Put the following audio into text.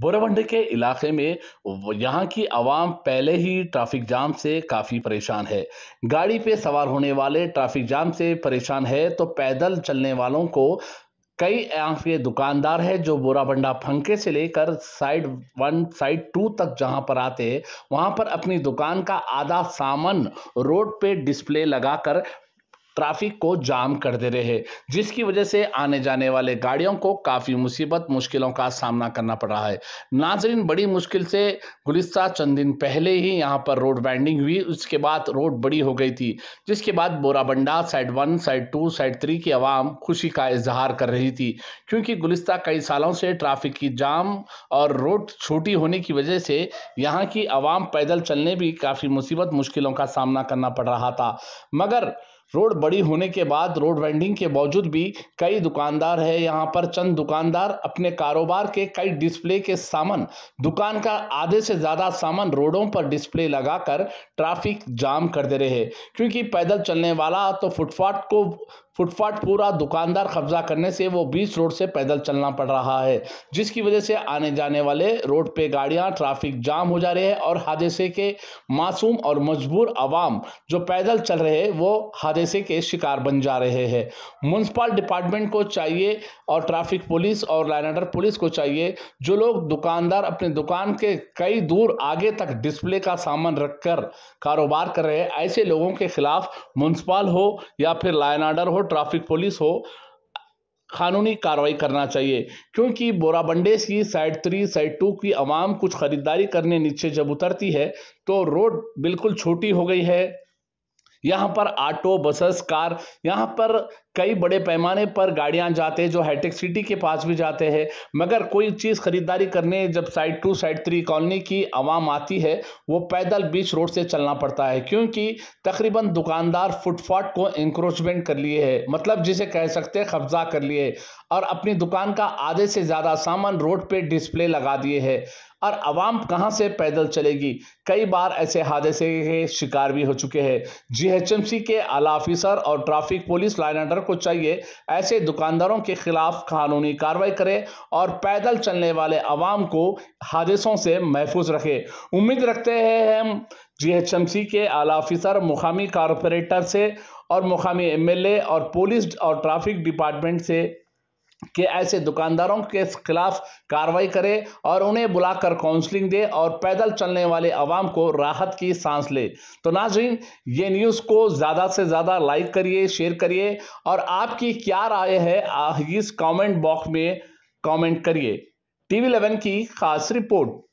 बोरावंड के इलाके में यहाँ की आवाम पहले ही ट्रैफिक जाम से काफ़ी परेशान है गाड़ी पे सवार होने वाले ट्रैफिक जाम से परेशान है तो पैदल चलने वालों को कई यहाँ के दुकानदार है जो बोराबंडा फंके से लेकर साइड वन साइड टू तक जहाँ पर आते हैं वहाँ पर अपनी दुकान का आधा सामान रोड पे डिस्प्ले लगाकर ट्रैफिक को जाम करते रहे जिसकी वजह से आने जाने वाले गाड़ियों को काफ़ी मुसीबत मुश्किलों का सामना करना पड़ रहा है नाजरीन बड़ी मुश्किल से गुलिस्ता चंद दिन पहले ही यहाँ पर रोड बैंडिंग हुई उसके बाद रोड बड़ी हो गई थी जिसके बाद Borabanda side one side two side three की आवाम खुशी का इजहार कर रही थी क्योंकि गुलिस्ता कई सालों से ट्राफ़िक की जाम और रोड छोटी होने की वजह से यहाँ की आवाम पैदल चलने भी काफ़ी मुसीबत मुश्किलों का सामना करना पड़ रहा था मगर रोड बड़ी होने के बाद रोड वेंडिंग के बावजूद भी कई दुकानदार है यहाँ पर चंद दुकानदार अपने कारोबार के कई डिस्प्ले के सामान दुकान का आधे से ज़्यादा सामान रोडों पर डिस्प्ले लगाकर ट्रैफिक जाम कर दे रहे हैं क्योंकि पैदल चलने वाला तो फुटपाथ को फुटपाथ पूरा दुकानदार कब्जा करने से वो बीच रोड से पैदल चलना पड़ रहा है जिसकी वजह से आने जाने वाले रोड पे गाड़ियां ट्रैफिक जाम हो जा रहे हैं और हादसे के मासूम और मजबूर आवाम जो पैदल चल रहे हैं वो हादसे के शिकार बन जा रहे हैं म्यूनसिपल डिपार्टमेंट को चाहिए और ट्रैफिक पुलिस और लाइन ऑर्डर पुलिस को चाहिए जो लोग दुकानदार अपने दुकान के कई दूर आगे तक डिस्प्ले का सामान रखकर कारोबार कर रहे हैं ऐसे लोगों के खिलाफ म्यूनसिपल हो या फिर लाइन ऑर्डर हो ट्रैफिक पुलिस हो कानूनी कार्रवाई करना चाहिए क्योंकि बोराबंडेस की साइड थ्री साइड टू की आवाम कुछ ख़रीदारी करने नीचे जब उतरती है तो रोड बिल्कुल छोटी हो गई है यहाँ पर ऑटो बसेस कार यहाँ पर कई बड़े पैमाने पर गाड़ियाँ जाते हैं जो हाईटेक सिटी के पास भी जाते हैं मगर कोई चीज़ ख़रीदारी करने जब side two side three colony की आवाम आती है वो पैदल बीच रोड से चलना पड़ता है क्योंकि तकरीबन दुकानदार फुटपाथ को इंक्रोचमेंट कर लिए है मतलब जिसे कह सकते हैं कब्जा कर लिए और अपनी दुकान का आधे से ज़्यादा सामान रोड पर डिस्प्ले लगा दिए है और आवाम कहाँ से पैदल चलेगी कई बार ऐसे हादसे के शिकार भी हो चुके हैं जीएचएमसी के आला ऑफिसर और ट्रैफिक पुलिस लाइन अंडर को चाहिए ऐसे दुकानदारों के खिलाफ कानूनी कार्रवाई करें और पैदल चलने वाले आवाम को हादसों से महफूज रखे उम्मीद रखते हैं हम जीएचएमसी के आला ऑफिसर मुकामी कारपोरेटर से और मुकामी एमएलए और पुलिस और ट्रैफिक डिपार्टमेंट से कि ऐसे दुकानदारों के खिलाफ कार्रवाई करे और उन्हें बुलाकर काउंसलिंग दे और पैदल चलने वाले आवाम को राहत की सांस ले तो नाजरीन ये न्यूज़ को ज़्यादा से ज़्यादा लाइक करिए शेयर करिए और आपकी क्या राय है इस कमेंट बॉक्स में कमेंट करिए टीवी वी की खास रिपोर्ट